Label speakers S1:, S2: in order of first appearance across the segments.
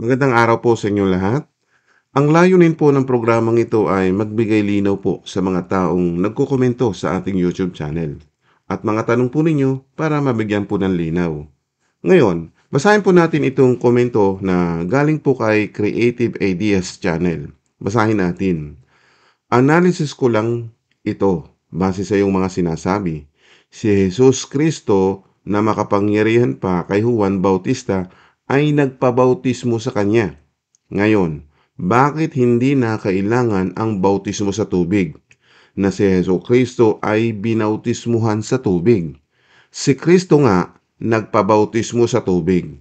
S1: Magandang araw po sa inyo lahat. Ang layunin po ng programang ito ay magbigay linaw po sa mga taong nagkokomento sa ating YouTube channel at mga tanong po ninyo para mabigyan po ng linaw. Ngayon, basahin po natin itong komento na galing po kay Creative Ideas Channel. Basahin natin. Analysis ko lang ito base sa iyong mga sinasabi. Si Jesus Kristo na makapangyarihan pa kay Juan Bautista ay nagpabautismo sa kanya. Ngayon, bakit hindi na kailangan ang bautismo sa tubig? Na si Heso Kristo ay binautismuhan sa tubig. Si Kristo nga nagpabautismo sa tubig.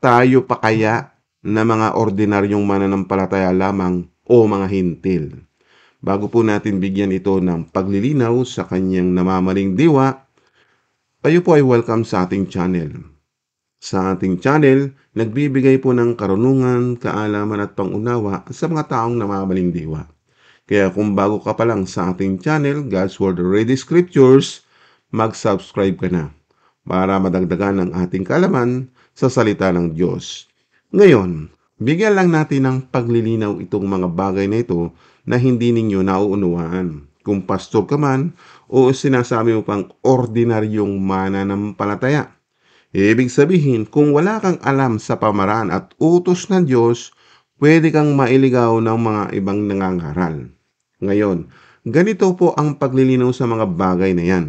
S1: Tayo pa kaya na mga ordinaryong mananampalataya lamang o mga hintil? Bago po natin bigyan ito ng paglilinaw sa kanyang namamaling diwa, kayo po ay welcome sa ating channel. Sa ating channel, nagbibigay po ng karunungan, kaalaman at pangunawa sa mga taong namamaling diwa. Kaya kung bago ka pa lang sa ating channel, God's Word Ready Scriptures, mag-subscribe ka na para madagdagan ang ating kalaman sa salita ng Diyos. Ngayon, bigyan lang natin ng paglilinaw itong mga bagay na ito na hindi ninyo nauunawaan. Kung pastor ka man o sinasabi mo pang ordinaryong mananampalataya. palataya eh, ibig sabihin, kung wala kang alam sa pamaraan at utos ng Diyos, pwede kang mailigaw ng mga ibang nangangaral. Ngayon, ganito po ang paglilinaw sa mga bagay na yan.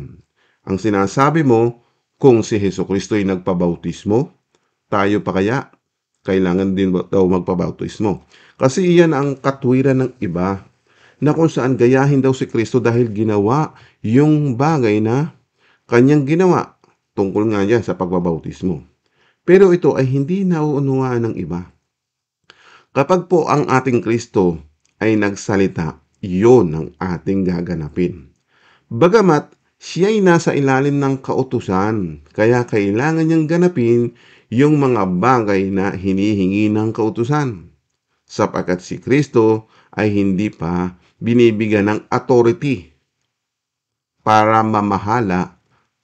S1: Ang sinasabi mo, kung si Heso Kristo ay nagpabautismo, tayo pa kaya? Kailangan din daw magpabautismo. Kasi iyan ang katwiran ng iba na kung saan gayahin daw si Kristo dahil ginawa yung bagay na kanyang ginawa Tungkol nga yan sa pagbabautismo. Pero ito ay hindi nauunawaan ng iba. Kapag po ang ating Kristo ay nagsalita, iyon ang ating gaganapin. Bagamat siya ay nasa ilalim ng kautusan, kaya kailangan niyang ganapin yung mga bagay na hinihingi ng kautusan. Sapagkat si Kristo ay hindi pa binibigyan ng authority para mamahala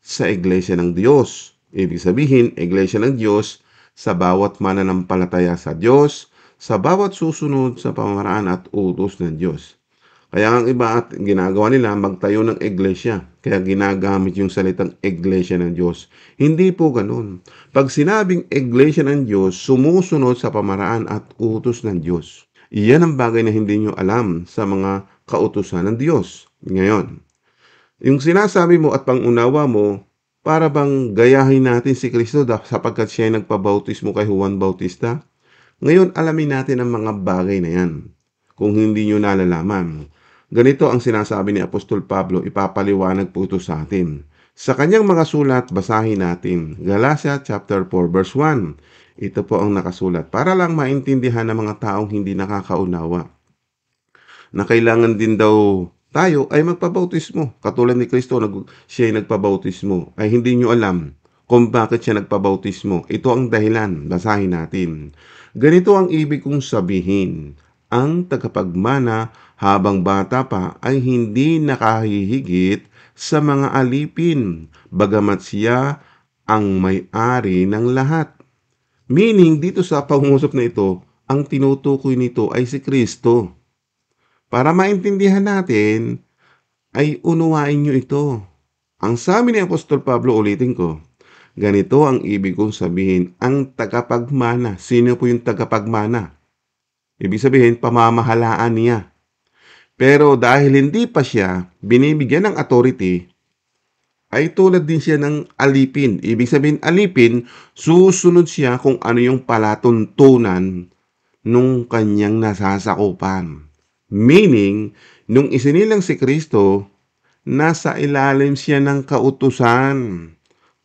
S1: sa Iglesia ng Diyos. Ibig sabihin, Iglesia ng Diyos sa bawat mananampalataya sa Diyos, sa bawat susunod sa pamaraan at utos ng Diyos. Kaya ang iba at ginagawa nila magtayo ng iglesia. Kaya ginagamit yung salitang iglesia ng Diyos. Hindi po ganun. Pag sinabing iglesia ng Diyos, sumusunod sa pamaraan at utos ng Diyos. Iyan ang bagay na hindi nyo alam sa mga kautusan ng Diyos. Ngayon, yung sinasabi mo at pangunawa mo, para bang gayahin natin si Kristo sapagkat siya ay nagpabautismo kay Juan Bautista? Ngayon, alamin natin ang mga bagay na yan. Kung hindi nyo nalalaman, ganito ang sinasabi ni Apostol Pablo, ipapaliwanag po ito sa atin. Sa kanyang mga sulat, basahin natin. Galacia chapter 4 verse 1. Ito po ang nakasulat para lang maintindihan ng mga taong hindi nakakaunawa na kailangan din daw tayo ay magpabautismo. Katulad ni Kristo, nag, siya ay nagpabautismo. Ay hindi nyo alam kung bakit siya nagpabautismo. Ito ang dahilan. Basahin natin. Ganito ang ibig kong sabihin. Ang tagapagmana habang bata pa ay hindi nakahihigit sa mga alipin, bagamat siya ang may-ari ng lahat. Meaning, dito sa pangusap na ito, ang tinutukoy nito ay si Kristo. Para maintindihan natin, ay unuwain nyo ito. Ang sabi ni Apostol Pablo, ulitin ko, ganito ang ibig kong sabihin, ang tagapagmana. Sino po yung tagapagmana? Ibig sabihin, pamamahalaan niya. Pero dahil hindi pa siya binibigyan ng authority, ay tulad din siya ng alipin. Ibig sabihin, alipin, susunod siya kung ano yung palatuntunan nung kanyang nasasakupan. Meaning, nung isinilang si Kristo, nasa ilalim siya ng kautusan.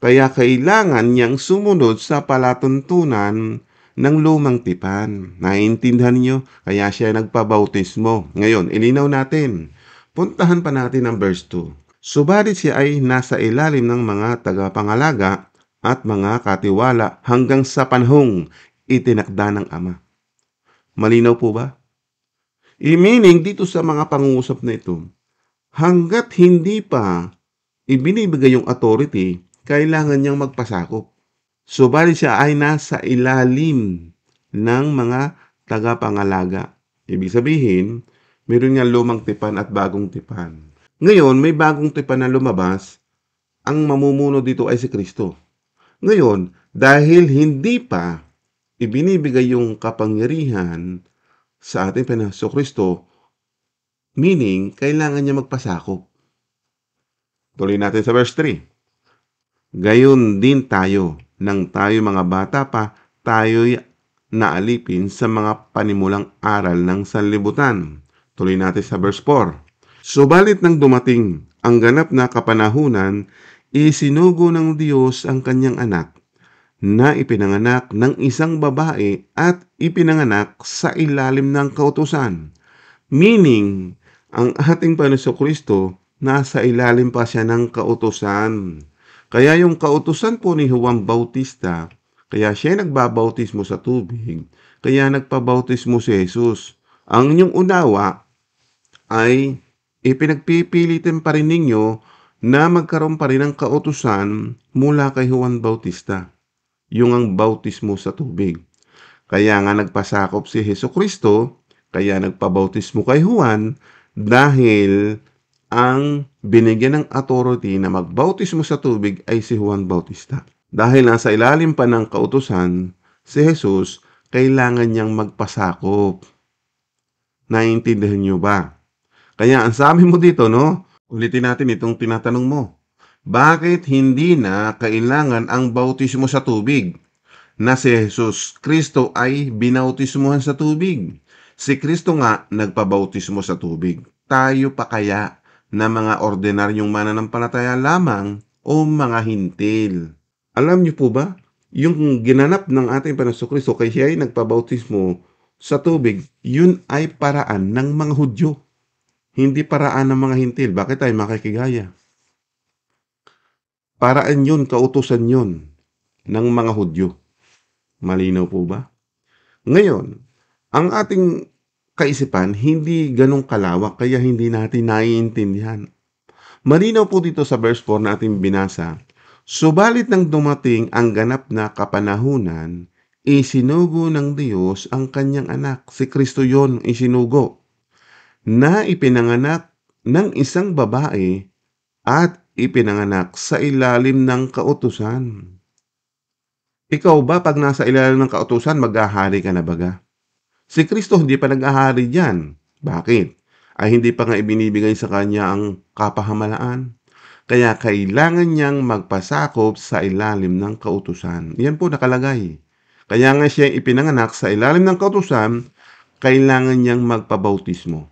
S1: Kaya kailangan niyang sumunod sa palatuntunan ng lumang tipan. Naiintindihan niyo? Kaya siya nagpabautismo. Ngayon, ilinaw natin. Puntahan pa natin ang verse 2. Subalit siya ay nasa ilalim ng mga tagapangalaga at mga katiwala hanggang sa panhong itinakda ng Ama. Malinaw po ba? I-meaning dito sa mga pangungusap na ito, hanggat hindi pa ibinibigay yung authority, kailangan niyang magpasakop. So, bali siya ay nasa ilalim ng mga tagapangalaga. Ibig sabihin, meron nga lumang tipan at bagong tipan. Ngayon, may bagong tipan na lumabas. Ang mamumuno dito ay si Kristo. Ngayon, dahil hindi pa ibinibigay yung kapangyarihan sa ating Panginoon Kristo, meaning kailangan niya magpasakop. Tuloy natin sa verse 3. Gayon din tayo, nang tayo mga bata pa, tayo'y naalipin sa mga panimulang aral ng sanlibutan. Tuloy natin sa verse 4. Subalit nang dumating ang ganap na kapanahunan, isinugo ng Diyos ang kanyang anak na ipinanganak ng isang babae at ipinanganak sa ilalim ng kautusan. Meaning, ang ating Panginoon Kristo nasa ilalim pa siya ng kautusan. Kaya yung kautusan po ni Juan Bautista, kaya siya nagbabautismo sa tubig, kaya nagpabautismo si Jesus. Ang inyong unawa ay ipinagpipilitin pa rin ninyo na magkaroon pa rin ng kautusan mula kay Juan Bautista yung ang bautismo sa tubig. Kaya nga nagpasakop si Heso Kristo, kaya nagpabautismo kay Juan, dahil ang binigyan ng authority na magbautismo sa tubig ay si Juan Bautista. Dahil nasa ilalim pa ng kautusan, si Jesus kailangan niyang magpasakop. Naintindihan niyo ba? Kaya ang sabi mo dito, no? Ulitin natin itong tinatanong mo bakit hindi na kailangan ang bautismo sa tubig? Na si Jesus Kristo ay binautismuhan sa tubig. Si Kristo nga nagpabautismo sa tubig. Tayo pa kaya na mga ordinaryong mananampalataya lamang o mga hintil? Alam niyo po ba, yung ginanap ng ating Panaso Kristo kay siya ay nagpabautismo sa tubig, yun ay paraan ng mga Hudyo. Hindi paraan ng mga hintil. Bakit tayo makikigaya? Paraan yun, kautusan yun ng mga Hudyo. Malinaw po ba? Ngayon, ang ating kaisipan hindi ganong kalawak kaya hindi natin naiintindihan. Malinaw po dito sa verse 4 na ating binasa, Subalit nang dumating ang ganap na kapanahunan, isinugo ng Diyos ang kanyang anak. Si Kristo yon isinugo. Na ipinanganak ng isang babae at ipinanganak sa ilalim ng kautusan. Ikaw ba pag nasa ilalim ng kautusan, maghahari ka na baga? Si Kristo hindi pa naghahari ahari diyan. Bakit? Ay hindi pa nga ibinibigay sa kanya ang kapahamalaan. Kaya kailangan niyang magpasakop sa ilalim ng kautusan. Yan po nakalagay. Kaya nga siya ipinanganak sa ilalim ng kautusan, kailangan niyang magpabautismo.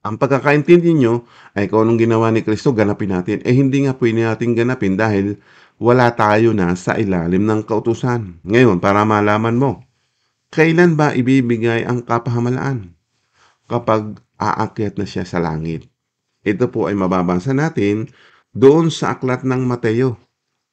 S1: Ang pagkakaintindi nyo ay kung anong ginawa ni Kristo, ganapin natin. Eh hindi nga pwede natin ganapin dahil wala tayo na sa ilalim ng kautusan. Ngayon, para malaman mo, kailan ba ibibigay ang kapahamalaan? Kapag aakyat na siya sa langit. Ito po ay mababasa natin doon sa aklat ng Mateo.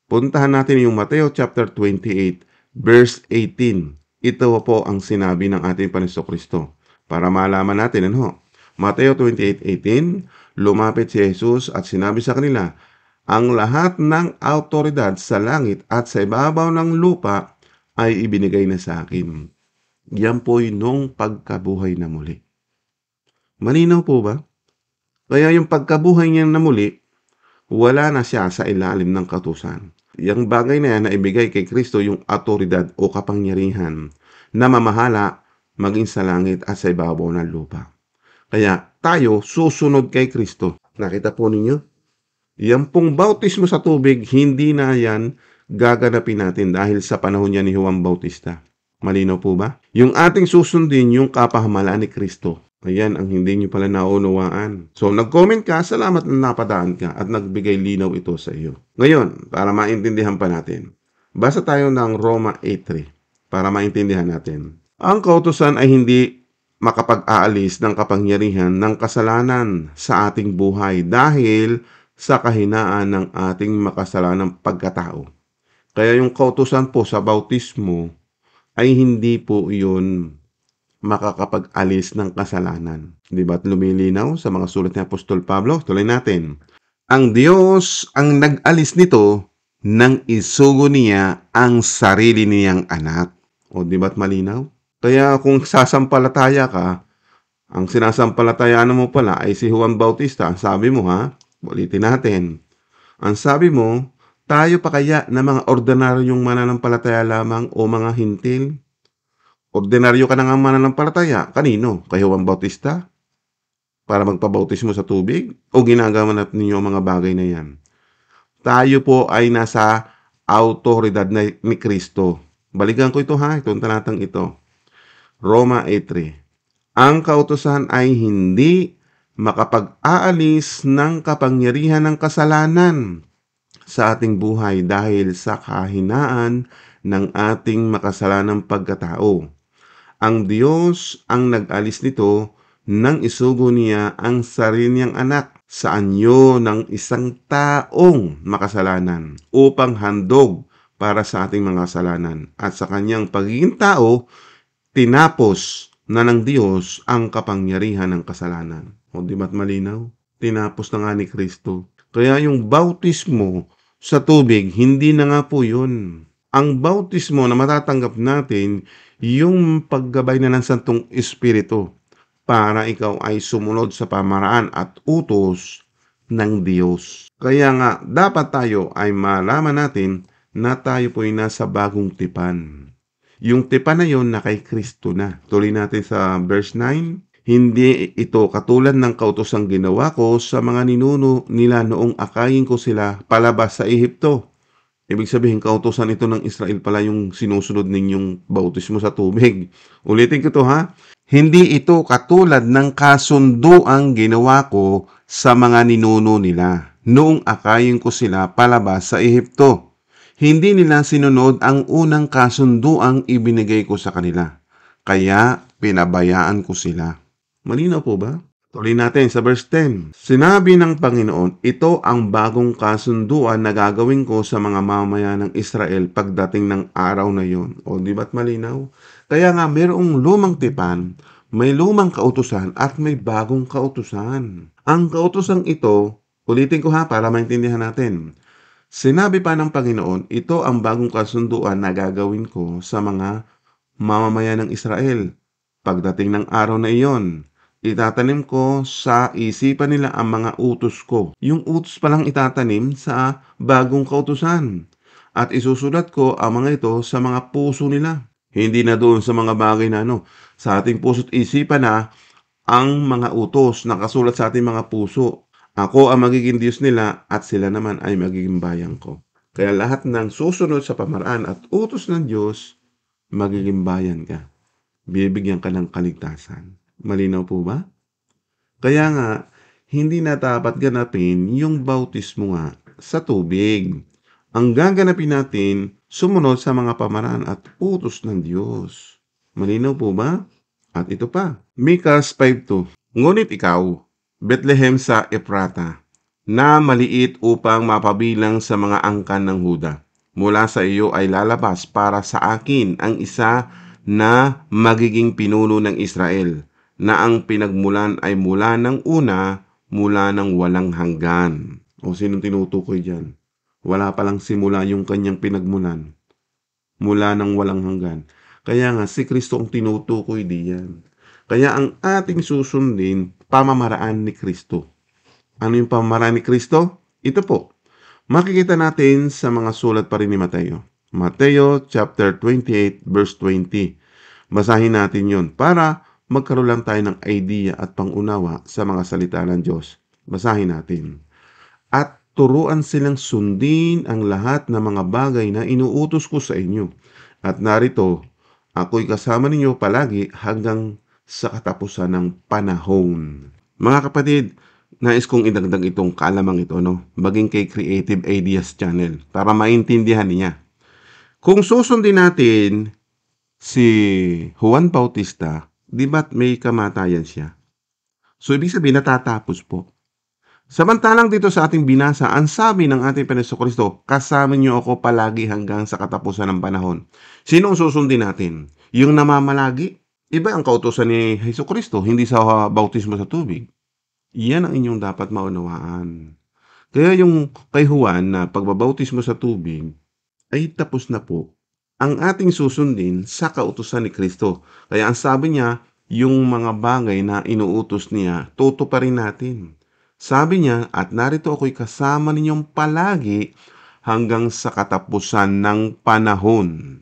S1: Puntahan natin yung Mateo chapter 28 verse 18. Ito po ang sinabi ng ating Paniso Kristo para malaman natin ano Mateo 28.18, lumapit si Jesus at sinabi sa kanila, ang lahat ng autoridad sa langit at sa ibabaw ng lupa ay ibinigay na sa akin. Yan po'y nung pagkabuhay na muli. Malinaw po ba? Kaya yung pagkabuhay niya na muli, wala na siya sa ilalim ng katusan. Yang bagay na yan na ibigay kay Kristo yung autoridad o kapangyarihan na mamahala maging sa langit at sa ibabaw ng lupa. Kaya tayo susunod kay Kristo. Nakita po ninyo? Yan pong bautismo sa tubig, hindi na yan gaganapin natin dahil sa panahon niya ni Juan Bautista. Malino po ba? Yung ating susundin, yung kapahamalaan ni Kristo. Ayan ang hindi nyo pala naunawaan. So, nag-comment ka, salamat na napadaan ka at nagbigay linaw ito sa iyo. Ngayon, para maintindihan pa natin, basa tayo ng Roma 8.3 para maintindihan natin. Ang kautosan ay hindi makapag-aalis ng kapangyarihan ng kasalanan sa ating buhay dahil sa kahinaan ng ating makasalanang pagkatao. Kaya yung kautusan po sa bautismo ay hindi po iyon makakapag-alis ng kasalanan. Di ba't lumilinaw sa mga sulat ni Apostol Pablo? Tuloy natin. Ang Diyos ang nag-alis nito nang isugo niya ang sarili niyang anak. O di ba't malinaw? Kaya kung sasampalataya ka, ang sinasampalatayaan mo pala ay si Juan Bautista. Ang sabi mo ha, ulitin natin. Ang sabi mo, tayo pa kaya na mga ordinaryong mananampalataya lamang o mga hintil? Ordinaryo ka na nga mananampalataya. Kanino? Kay Juan Bautista? Para magpabautismo sa tubig? O ginagamanap ninyo ang mga bagay na yan? Tayo po ay nasa autoridad ni Kristo. Balikan ko ito ha, itong talatang ito. Roma 8.3 Ang kautosan ay hindi makapag-aalis ng kapangyarihan ng kasalanan sa ating buhay dahil sa kahinaan ng ating makasalanang pagkatao. Ang Diyos ang nag-alis nito nang isugo niya ang sarili niyang anak sa anyo ng isang taong makasalanan upang handog para sa ating mga kasalanan at sa kanyang pagiging tao tinapos na ng Diyos ang kapangyarihan ng kasalanan. O di ba't malinaw? Tinapos na nga ni Kristo. Kaya yung bautismo sa tubig, hindi na nga po yun. Ang bautismo na matatanggap natin, yung paggabay na ng Santong Espiritu para ikaw ay sumunod sa pamaraan at utos ng Diyos. Kaya nga, dapat tayo ay malaman natin na tayo po ay nasa bagong tipan yung tipa na yon na kay Kristo na. Tuloy natin sa verse 9. Hindi ito katulad ng kautosang ginawa ko sa mga ninuno nila noong akayin ko sila palabas sa Ehipto. Ibig sabihin, kautosan ito ng Israel pala yung sinusunod ninyong bautismo sa tubig. Ulitin ko to ha. Hindi ito katulad ng kasunduang ginawa ko sa mga ninuno nila noong akayin ko sila palabas sa Ehipto. Hindi nila sinunod ang unang kasunduang ibinigay ko sa kanila. Kaya pinabayaan ko sila. Malinaw po ba? Tuloy natin sa verse 10. Sinabi ng Panginoon, ito ang bagong kasunduan na gagawin ko sa mga mamaya ng Israel pagdating ng araw na yon. O di ba't malinaw? Kaya nga mayroong lumang tipan, may lumang kautusan at may bagong kautusan. Ang kautosang ito, ulitin ko ha para maintindihan natin. Sinabi pa ng Panginoon, ito ang bagong kasunduan na gagawin ko sa mga mamamayan ng Israel. Pagdating ng araw na iyon, itatanim ko sa isipan nila ang mga utos ko. Yung utos palang itatanim sa bagong kautusan. At isusulat ko ang mga ito sa mga puso nila. Hindi na doon sa mga bagay na ano. Sa ating puso't isipan na ang mga utos na kasulat sa ating mga puso ako ang magiging Diyos nila at sila naman ay magiging bayan ko. Kaya lahat ng susunod sa pamaraan at utos ng Diyos, magiging bayan ka. Bibigyan ka ng kaligtasan. Malinaw po ba? Kaya nga, hindi na dapat ganapin yung bautismo nga sa tubig. Ang gaganapin natin, sumunod sa mga pamaraan at utos ng Diyos. Malinaw po ba? At ito pa, Mikas 5.2 Ngunit ikaw, Bethlehem sa Eprata, na maliit upang mapabilang sa mga angkan ng Huda. Mula sa iyo ay lalabas para sa akin ang isa na magiging pinuno ng Israel, na ang pinagmulan ay mula ng una, mula ng walang hanggan. O sinong tinutukoy dyan? Wala palang simula yung kanyang pinagmulan. Mula ng walang hanggan. Kaya nga, si Kristo ang tinutukoy diyan. Kaya ang ating susundin, pamamaraan ni Kristo. Ano yung pamamaraan ni Kristo? Ito po. Makikita natin sa mga sulat pa rin ni Mateo. Mateo chapter 28 verse 20. Basahin natin yun para magkaroon lang tayo ng idea at pangunawa sa mga salita ng Diyos. Basahin natin. At turuan silang sundin ang lahat ng mga bagay na inuutos ko sa inyo. At narito, ako'y kasama ninyo palagi hanggang sa katapusan ng panahon. Mga kapatid, nais kong idagdag itong kalamang ito, no? Baging kay Creative Ideas Channel para maintindihan niya. Kung susundin natin si Juan Bautista, di ba't may kamatayan siya? So, ibig sabihin, natatapos po. Samantalang dito sa ating binasa, ang sabi ng ating Panginoon Kristo, kasama niyo ako palagi hanggang sa katapusan ng panahon. Sino ang susundin natin? Yung namamalagi? Iba ang kautosan ni Heso Kristo, hindi sa ah, bautismo sa tubig. Iyan ang inyong dapat maunawaan. Kaya yung kay Juan na pagbabautismo sa tubig ay tapos na po. Ang ating susundin sa kautosan ni Kristo. Kaya ang sabi niya, yung mga bagay na inuutos niya, pa rin natin. Sabi niya, at narito ako'y kasama ninyong palagi hanggang sa katapusan ng panahon.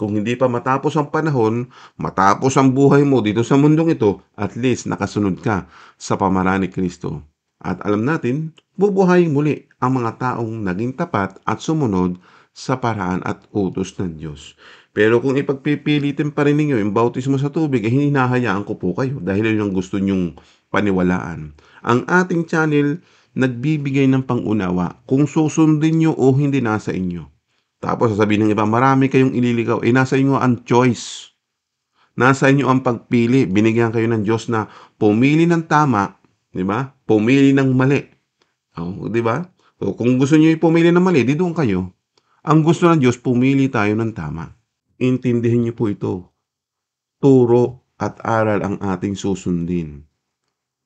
S1: Kung hindi pa matapos ang panahon, matapos ang buhay mo dito sa mundong ito, at least nakasunod ka sa pamaraan ni Kristo. At alam natin, bubuhay muli ang mga taong naging tapat at sumunod sa paraan at utos ng Diyos. Pero kung ipagpipilitin pa rin ninyo yung bautismo sa tubig, eh hinahayaan ko po kayo dahil yun ang gusto nyong paniwalaan. Ang ating channel nagbibigay ng pangunawa kung susundin nyo o hindi nasa inyo. Tapos sasabihin ng iba, marami kayong ililigaw. Eh, nasa inyo ang choice. Nasa inyo ang pagpili. Binigyan kayo ng Diyos na pumili ng tama, di ba? Pumili ng mali. Oh, di ba? So, kung gusto niyo pumili ng mali, di doon kayo. Ang gusto ng Diyos, pumili tayo ng tama. Intindihin niyo po ito. Turo at aral ang ating susundin.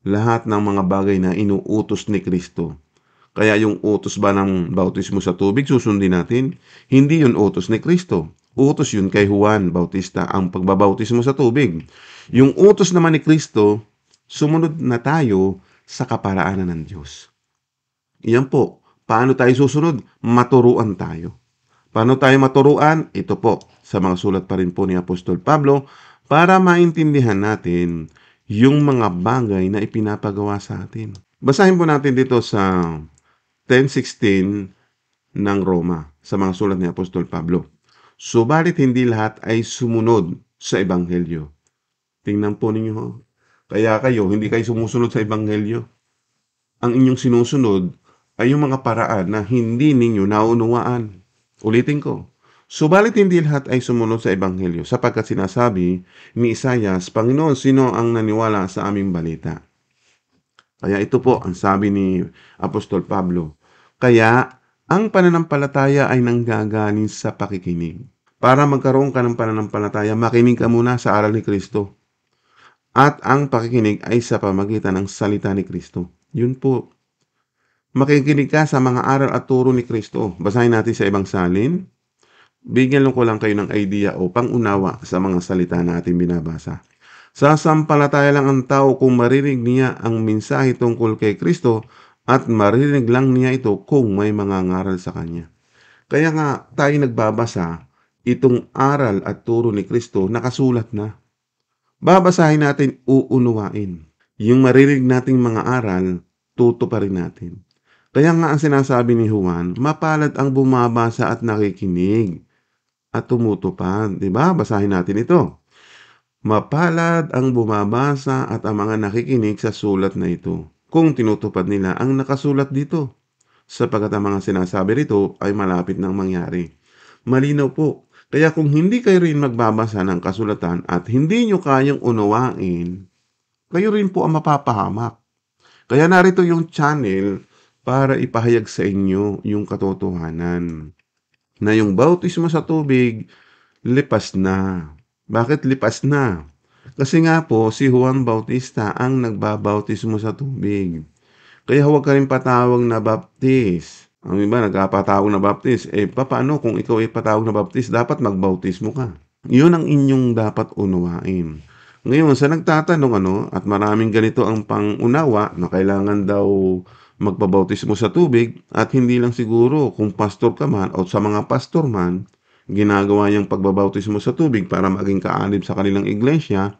S1: Lahat ng mga bagay na inuutos ni Kristo kaya yung utos ba ng bautismo sa tubig, susundin natin. Hindi yun utos ni Kristo. Utos yun kay Juan Bautista, ang pagbabautismo sa tubig. Yung utos naman ni Kristo, sumunod na tayo sa kaparaanan ng Diyos. Iyan po, paano tayo susunod? Maturuan tayo. Paano tayo maturuan? Ito po, sa mga sulat pa rin po ni Apostol Pablo, para maintindihan natin yung mga bagay na ipinapagawa sa atin. Basahin po natin dito sa 10.16 ng Roma sa mga sulat ni Apostol Pablo. Subalit hindi lahat ay sumunod sa Ebanghelyo. Tingnan po ninyo. Ho. Kaya kayo, hindi kayo sumusunod sa Ebanghelyo. Ang inyong sinusunod ay yung mga paraan na hindi ninyo naunawaan. Ulitin ko. Subalit hindi lahat ay sumunod sa Ebanghelyo sapagkat sinasabi ni Isayas, Panginoon, sino ang naniwala sa aming balita? Kaya ito po ang sabi ni Apostol Pablo. Kaya ang pananampalataya ay nanggagaling sa pakikinig. Para magkaroon ka ng pananampalataya, makinig ka muna sa aral ni Kristo. At ang pakikinig ay sa pamagitan ng salita ni Kristo. Yun po. Makikinig ka sa mga aral at turo ni Kristo. Basahin natin sa ibang salin. Bigyan lang ko lang kayo ng idea o pangunawa sa mga salita na ating binabasa. Sasampalataya lang ang tao kung maririnig niya ang mensahe tungkol kay Kristo at maririnig lang niya ito kung may mangangaral sa kanya. Kaya nga tayo nagbabasa, itong aral at turo ni Kristo nakasulat na. Babasahin natin, uunuwain. Yung maririnig nating mga aral, rin natin. Kaya nga ang sinasabi ni Juan, mapalad ang bumabasa at nakikinig at tumutupad. Diba? Basahin natin ito. Mapalad ang bumabasa at ang mga nakikinig sa sulat na ito kung tinutupad nila ang nakasulat dito sapagat ang mga sinasabi rito ay malapit ng mangyari. Malinaw po, kaya kung hindi kayo rin magbabasa ng kasulatan at hindi nyo kayang unawain, kayo rin po ang mapapahamak. Kaya narito yung channel para ipahayag sa inyo yung katotohanan na yung bautismo sa tubig lipas na bakit lipas na? Kasi nga po, si Juan Bautista ang nagbabautismo sa tubig. Kaya huwag ka rin patawag na baptist. Ang iba, nagkapatawag na baptist. Eh, paano kung ikaw ay patawag na baptist, dapat magbautismo ka. Yun ang inyong dapat unawain. Ngayon, sa nagtatanong ano, at maraming ganito ang pangunawa na kailangan daw magpabautismo sa tubig at hindi lang siguro kung pastor ka man o sa mga pastor man, ginagawa yung pagbabautismo sa tubig para maging kaalib sa kanilang iglesia,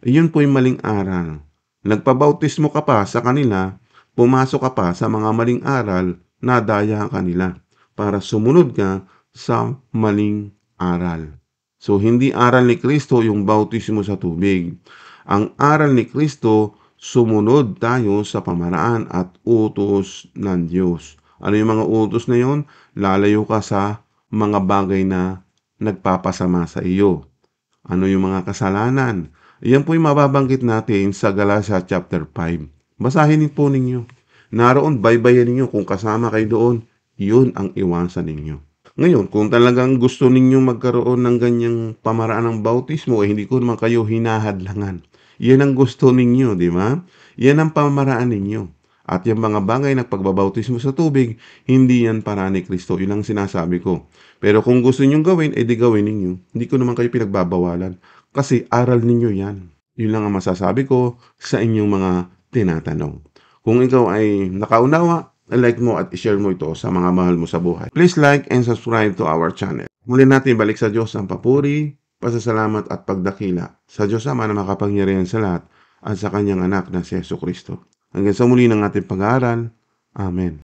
S1: yun yung maling aral. Nagpabautismo ka pa sa kanila, pumasok ka pa sa mga maling aral, na ka kanila para sumunod ka sa maling aral. So, hindi aral ni Kristo yung bautismo sa tubig. Ang aral ni Kristo, sumunod tayo sa pamaraan at utos ng Diyos. Ano yung mga utos na yon? Lalayo ka sa mga bagay na nagpapasama sa iyo. Ano yung mga kasalanan? Iyan po yung mababanggit natin sa Galatia chapter 5. Basahin po ninyo. Naroon, baybayan ninyo kung kasama kayo doon. Yun ang iwasan ninyo. Ngayon, kung talagang gusto ninyo magkaroon ng ganyang pamaraan ng bautismo, eh hindi ko naman kayo hinahadlangan. Yan ang gusto ninyo, di ba? Yan ang pamaraan ninyo. At yung mga bagay na pagbabautismo sa tubig, hindi yan para ni Kristo. Yun ang sinasabi ko. Pero kung gusto ninyong gawin, edi gawin ninyo. Hindi ko naman kayo pinagbabawalan. Kasi aral ninyo yan. Yun lang ang masasabi ko sa inyong mga tinatanong. Kung ikaw ay nakaunawa, like mo at share mo ito sa mga mahal mo sa buhay. Please like and subscribe to our channel. Muli natin balik sa Diyos ang papuri, pasasalamat at pagdakila sa Diyos Ama na makapangyarihan sa lahat at sa kanyang anak na si Yeso Kristo. Hanggang sa muli ng ating pag-aaral. Amen.